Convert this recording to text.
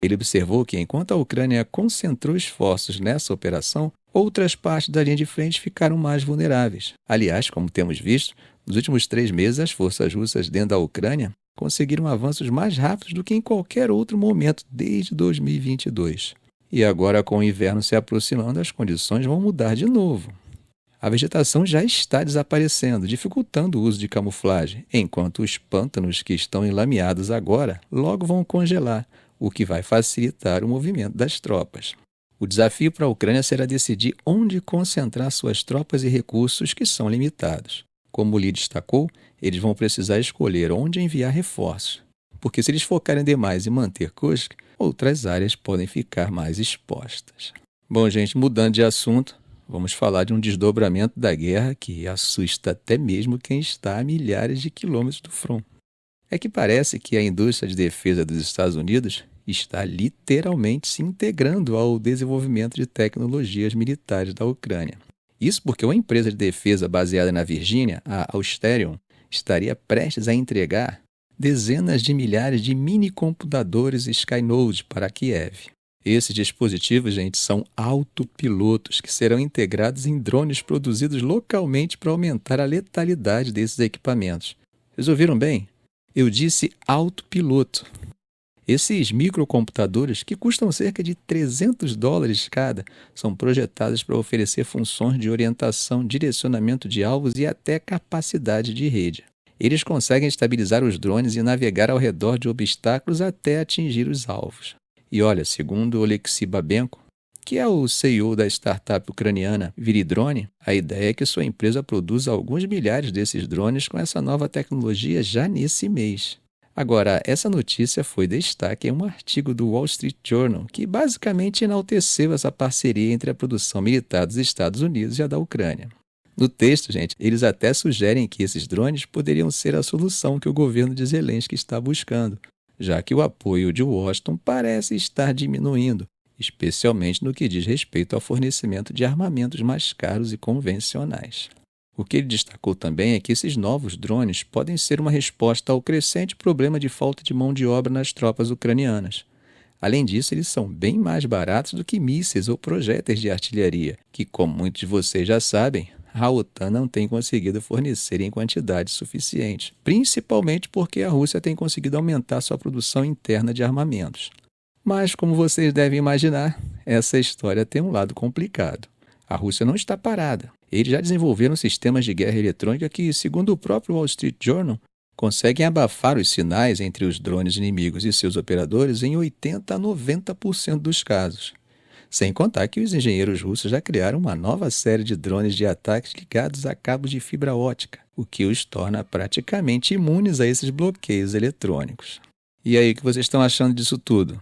Ele observou que, enquanto a Ucrânia concentrou esforços nessa operação, outras partes da linha de frente ficaram mais vulneráveis. Aliás, como temos visto, nos últimos três meses as forças russas dentro da Ucrânia conseguiram avanços mais rápidos do que em qualquer outro momento desde 2022. E agora, com o inverno se aproximando, as condições vão mudar de novo. A vegetação já está desaparecendo, dificultando o uso de camuflagem, enquanto os pântanos que estão enlameados agora logo vão congelar, o que vai facilitar o movimento das tropas. O desafio para a Ucrânia será decidir onde concentrar suas tropas e recursos que são limitados. Como o Lee destacou, eles vão precisar escolher onde enviar reforços, porque se eles focarem demais em manter Kursk, outras áreas podem ficar mais expostas. Bom, gente, mudando de assunto, vamos falar de um desdobramento da guerra que assusta até mesmo quem está a milhares de quilômetros do front é que parece que a indústria de defesa dos Estados Unidos está literalmente se integrando ao desenvolvimento de tecnologias militares da Ucrânia. Isso porque uma empresa de defesa baseada na Virgínia, a Austerion, estaria prestes a entregar dezenas de milhares de mini computadores Skynode para Kiev. Esses dispositivos, gente, são autopilotos que serão integrados em drones produzidos localmente para aumentar a letalidade desses equipamentos. Resolveram bem? Eu disse autopiloto. Esses microcomputadores, que custam cerca de 300 dólares cada, são projetados para oferecer funções de orientação, direcionamento de alvos e até capacidade de rede. Eles conseguem estabilizar os drones e navegar ao redor de obstáculos até atingir os alvos. E olha, segundo Oleksiy Babenko, que é o CEO da startup ucraniana Viridrone, a ideia é que sua empresa produza alguns milhares desses drones com essa nova tecnologia já nesse mês. Agora, essa notícia foi destaque em um artigo do Wall Street Journal que basicamente enalteceu essa parceria entre a produção militar dos Estados Unidos e a da Ucrânia. No texto, gente, eles até sugerem que esses drones poderiam ser a solução que o governo de Zelensky está buscando, já que o apoio de Washington parece estar diminuindo, especialmente no que diz respeito ao fornecimento de armamentos mais caros e convencionais. O que ele destacou também é que esses novos drones podem ser uma resposta ao crescente problema de falta de mão de obra nas tropas ucranianas. Além disso, eles são bem mais baratos do que mísseis ou projéteis de artilharia, que, como muitos de vocês já sabem, a OTAN não tem conseguido fornecer em quantidade suficiente, principalmente porque a Rússia tem conseguido aumentar sua produção interna de armamentos. Mas, como vocês devem imaginar, essa história tem um lado complicado. A Rússia não está parada. Eles já desenvolveram sistemas de guerra eletrônica que, segundo o próprio Wall Street Journal, conseguem abafar os sinais entre os drones inimigos e seus operadores em 80 a 90% dos casos. Sem contar que os engenheiros russos já criaram uma nova série de drones de ataques ligados a cabos de fibra ótica, o que os torna praticamente imunes a esses bloqueios eletrônicos. E aí, o que vocês estão achando disso tudo?